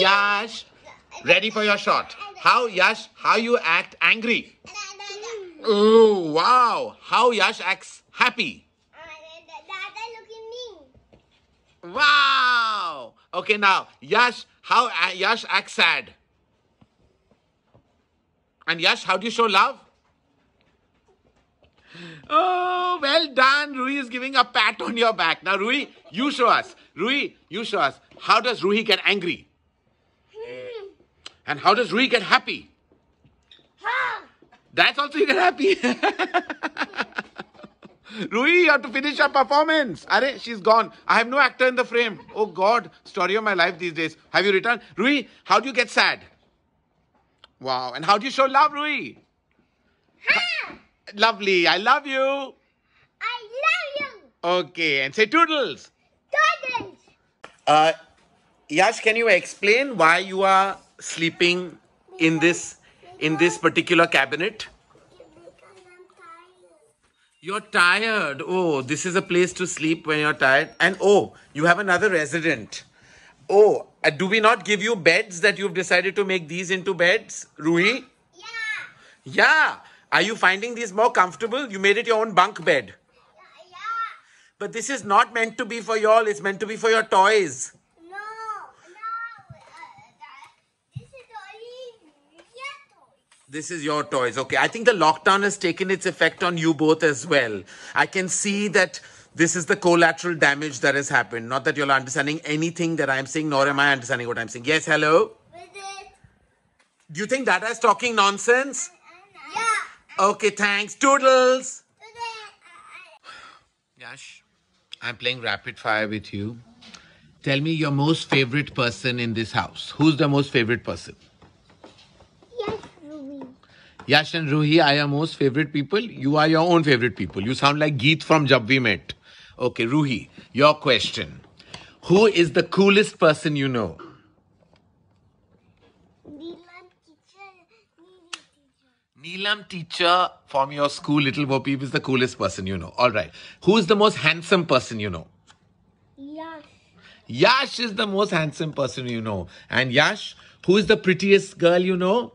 Yash, ready for your shot. How, Yash, how you act angry? Oh, wow. How Yash acts happy. Wow. Okay, now, Yash, how uh, Yash acts sad. And Yash, how do you show love? Oh, well done. Rui is giving a pat on your back. Now, Rui, you show us. Rui, you show us. How does Rui get angry? And how does Rui get happy? That's also you get happy. Rui, you have to finish your performance. Are, she's gone. I have no actor in the frame. Oh God, story of my life these days. Have you returned? Rui, how do you get sad? Wow. And how do you show love, Rui? Ha! Lovely. I love you. I love you. Okay. And say toodles. Toodles. Uh, Yash, can you explain why you are sleeping in this in this particular cabinet? You're tired. Oh, this is a place to sleep when you're tired. And oh, you have another resident. Oh, uh, do we not give you beds that you've decided to make these into beds, Rui? Yeah. Yeah. Are you finding these more comfortable? You made it your own bunk bed. Yeah. But this is not meant to be for y'all. It's meant to be for your toys. This is your toys. Okay. I think the lockdown has taken its effect on you both as well. I can see that this is the collateral damage that has happened. Not that you're understanding anything that I'm saying, nor am I understanding what I'm saying. Yes, hello? Do you think is talking nonsense? Yeah. Okay, thanks. Toodles. Yash, I'm playing rapid fire with you. Tell me your most favorite person in this house. Who's the most favorite person? Yash and Ruhi, I am most favorite people. You are your own favorite people. You sound like Geet from Jab We Met. Okay, Ruhi, your question. Who is the coolest person you know? Neelam teacher. teacher from your school, Little Bopeep, is the coolest person you know. All right. Who is the most handsome person you know? Yash. Yash is the most handsome person you know. And Yash, who is the prettiest girl you know?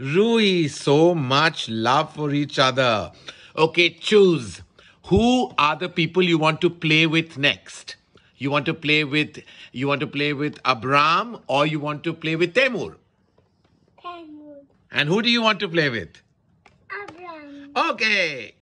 Rui, so much love for each other. Okay, choose. Who are the people you want to play with next? You want to play with you want to play with Abram or you want to play with Temur? Temur. And who do you want to play with? Abram. Okay.